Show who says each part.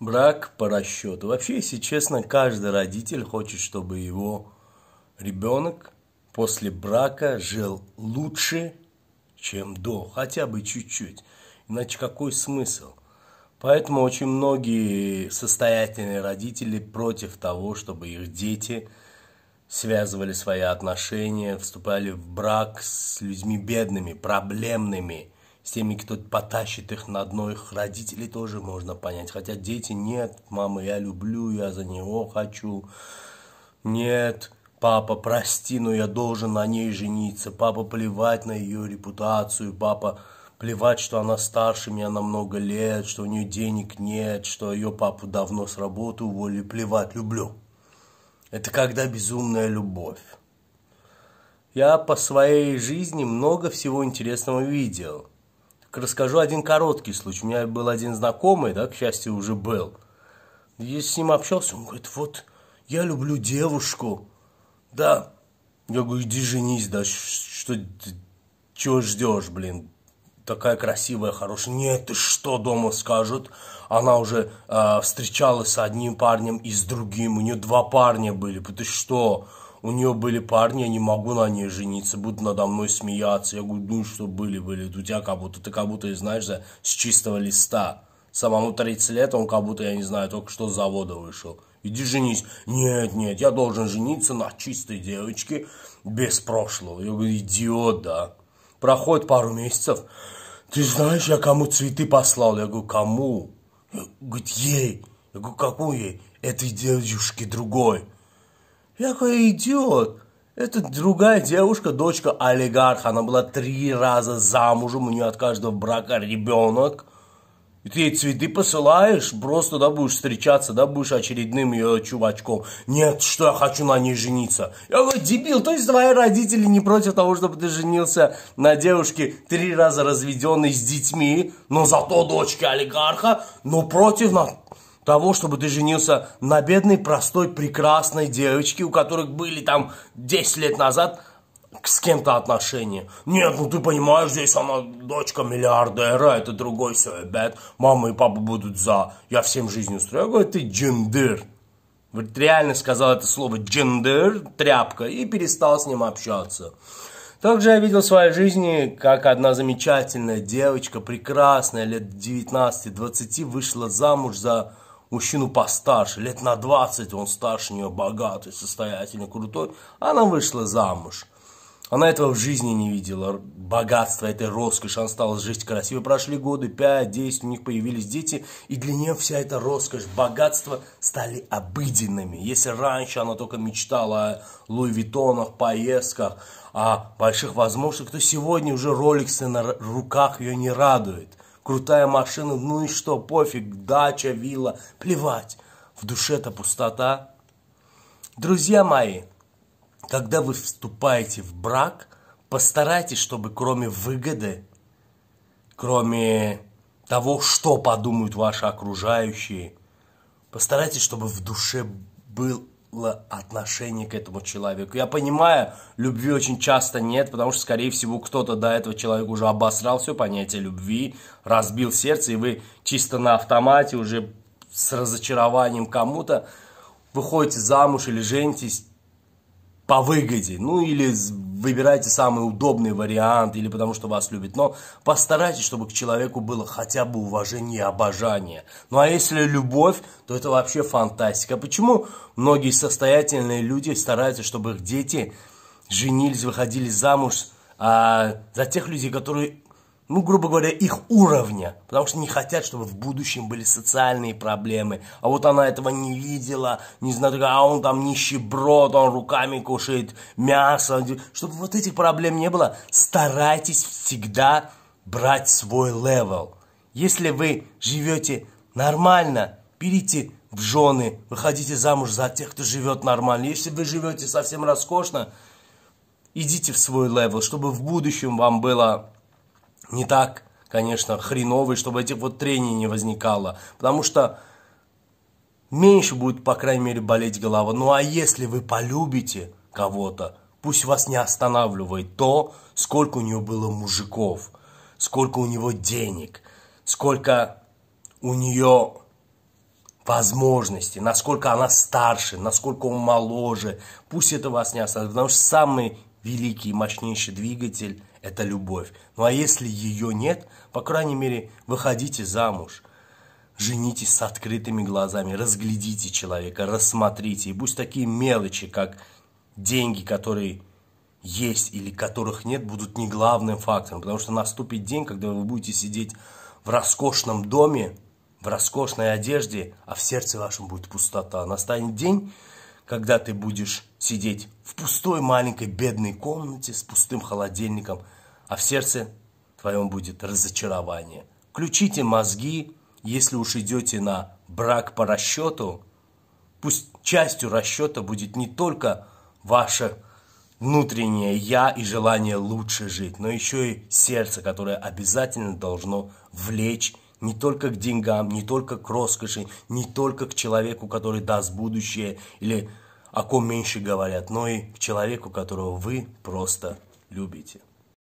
Speaker 1: брак по расчету. Вообще, если честно, каждый родитель хочет, чтобы его ребенок после брака жил лучше, чем до, хотя бы чуть-чуть. Иначе какой смысл? Поэтому очень многие состоятельные родители против того, чтобы их дети связывали свои отношения, вступали в брак с людьми бедными, проблемными – с теми, кто потащит их на дно, их родителей тоже можно понять. Хотя дети, нет, мама, я люблю, я за него хочу. Нет, папа, прости, но я должен на ней жениться. Папа, плевать на ее репутацию, папа, плевать, что она старше меня на много лет, что у нее денег нет, что ее папу давно с работы уволили, плевать, люблю. Это когда безумная любовь. Я по своей жизни много всего интересного видел – Расскажу один короткий случай. У меня был один знакомый, да, к счастью, уже был. Я с ним общался, он говорит, вот, я люблю девушку. Да. Я говорю, иди женись, да, что, чего ждешь, блин, такая красивая, хорошая. Нет, ты что дома скажут? Она уже э, встречалась с одним парнем и с другим. У нее два парня были. Ты что? у нее были парни, я не могу на ней жениться, будут надо мной смеяться. Я говорю, ну что были, были, у тебя как будто, ты как будто, знаешь, за, с чистого листа. Самому 30 лет он как будто, я не знаю, только что с завода вышел. Иди женись. Нет, нет, я должен жениться на чистой девочке без прошлого. Я говорю, идиот, да. Проходит пару месяцев. Ты знаешь, я кому цветы послал? Я говорю, кому? говорит, ей. Я говорю, какую ей? Этой девушке другой. Я какой идиот. Это другая девушка, дочка олигарха. Она была три раза замужем, у нее от каждого брака ребенок. И ты ей цветы посылаешь, просто, да, будешь встречаться, да, будешь очередным ее чувачком. Нет, что я хочу на ней жениться. Я говорю, дебил, то есть твои родители не против того, чтобы ты женился на девушке три раза разведенной с детьми, но зато дочке олигарха, но против нас того, чтобы ты женился на бедной, простой, прекрасной девочке, у которых были там 10 лет назад с кем-то отношения. Нет, ну ты понимаешь, здесь она дочка миллиардера, это другой все, бед. Мама и папа будут за. Я всем жизнь устрою. Я говорю, ты джендер. Вот реально сказал это слово джендер, тряпка, и перестал с ним общаться. Также я видел в своей жизни, как одна замечательная девочка, прекрасная, лет 19-20, вышла замуж за мужчину постарше, лет на 20, он старше нее, богатый, состоятельный, крутой. Она вышла замуж. Она этого в жизни не видела, богатство этой роскоши, она стала жить красиво. Прошли годы, 5-10, у них появились дети, и для нее вся эта роскошь, богатство стали обыденными. Если раньше она только мечтала о Луи Виттонах, поездках, о больших возможностях, то сегодня уже роликсы на руках ее не радует крутая машина, ну и что, пофиг, дача, вилла, плевать. В душе-то пустота. Друзья мои, когда вы вступаете в брак, постарайтесь, чтобы кроме выгоды, кроме того, что подумают ваши окружающие, постарайтесь, чтобы в душе был отношение к этому человеку. Я понимаю, любви очень часто нет, потому что, скорее всего, кто-то до этого человека уже обосрал все понятие любви, разбил сердце, и вы чисто на автомате уже с разочарованием кому-то выходите замуж или женитесь по выгоде, ну или выбирайте самый удобный вариант или потому что вас любит, но постарайтесь, чтобы к человеку было хотя бы уважение и обожание. Ну а если любовь, то это вообще фантастика. Почему многие состоятельные люди стараются, чтобы их дети женились, выходили замуж а, за тех людей, которые ну, грубо говоря, их уровня, потому что не хотят, чтобы в будущем были социальные проблемы. А вот она этого не видела, не знаю, а он там нищеброд, он руками кушает мясо. Чтобы вот этих проблем не было, старайтесь всегда брать свой левел. Если вы живете нормально, берите в жены, выходите замуж за тех, кто живет нормально. Если вы живете совсем роскошно, идите в свой левел, чтобы в будущем вам было не так, конечно, хреновый, чтобы этих вот трений не возникало. Потому что меньше будет, по крайней мере, болеть голова. Ну а если вы полюбите кого-то, пусть вас не останавливает то, сколько у нее было мужиков, сколько у него денег, сколько у нее возможностей, насколько она старше, насколько он моложе. Пусть это вас не останавливает, потому что самый великий и мощнейший двигатель – это любовь. Ну а если ее нет, по крайней мере, выходите замуж. Женитесь с открытыми глазами, разглядите человека, рассмотрите. И пусть такие мелочи, как деньги, которые есть или которых нет, будут не главным фактором. Потому что наступит день, когда вы будете сидеть в роскошном доме, в роскошной одежде, а в сердце вашем будет пустота. Настанет день, когда ты будешь сидеть в пустой маленькой бедной комнате с пустым холодильником, а в сердце твоем будет разочарование. Включите мозги, если уж идете на брак по расчету, пусть частью расчета будет не только ваше внутреннее «я» и желание лучше жить, но еще и сердце, которое обязательно должно влечь не только к деньгам, не только к роскоши, не только к человеку, который даст будущее или о ком меньше говорят, но и к человеку, которого вы просто любите.